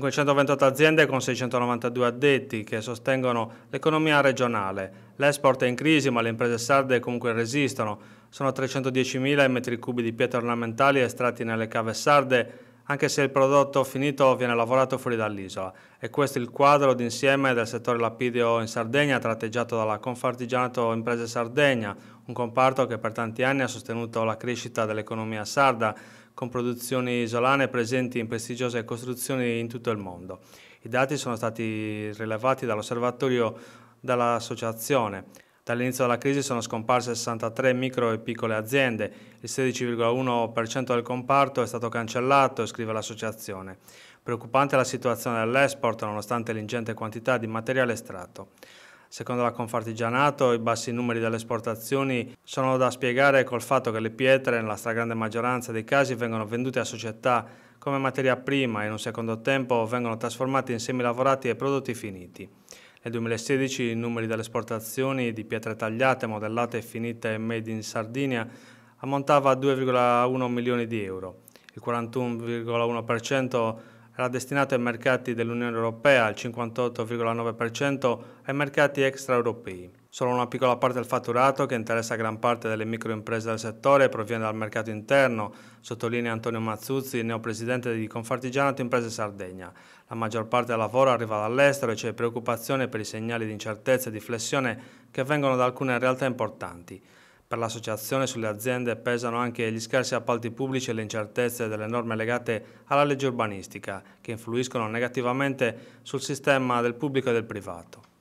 528 aziende con 692 addetti che sostengono l'economia regionale. L'export è in crisi ma le imprese sarde comunque resistono. Sono 310.000 metri cubi di pietre ornamentali estratti nelle cave sarde anche se il prodotto finito viene lavorato fuori dall'isola. E questo è il quadro d'insieme del settore lapideo in Sardegna tratteggiato dalla Confartigianato Imprese Sardegna, un comparto che per tanti anni ha sostenuto la crescita dell'economia sarda con produzioni isolane presenti in prestigiose costruzioni in tutto il mondo. I dati sono stati rilevati dall'osservatorio dall'associazione. Dall'inizio della crisi sono scomparse 63 micro e piccole aziende, il 16,1% del comparto è stato cancellato, scrive l'associazione. Preoccupante la situazione dell'export nonostante l'ingente quantità di materiale estratto. Secondo la Confartigianato i bassi numeri delle esportazioni sono da spiegare col fatto che le pietre nella stragrande maggioranza dei casi vengono vendute a società come materia prima e in un secondo tempo vengono trasformate in semilavorati e prodotti finiti. Nel 2016 i numeri delle esportazioni di pietre tagliate, modellate e finite made in Sardinia ammontava a 2,1 milioni di euro. Il 41,1% era destinato ai mercati dell'Unione Europea, al 58,9% ai mercati extraeuropei. Solo una piccola parte del fatturato, che interessa gran parte delle microimprese del settore, proviene dal mercato interno, sottolinea Antonio Mazzuzzi, neopresidente di Confartigianato Imprese Sardegna. La maggior parte del lavoro arriva dall'estero e c'è preoccupazione per i segnali di incertezza e di flessione che vengono da alcune realtà importanti. Per l'associazione sulle aziende pesano anche gli scarsi appalti pubblici e le incertezze delle norme legate alla legge urbanistica, che influiscono negativamente sul sistema del pubblico e del privato.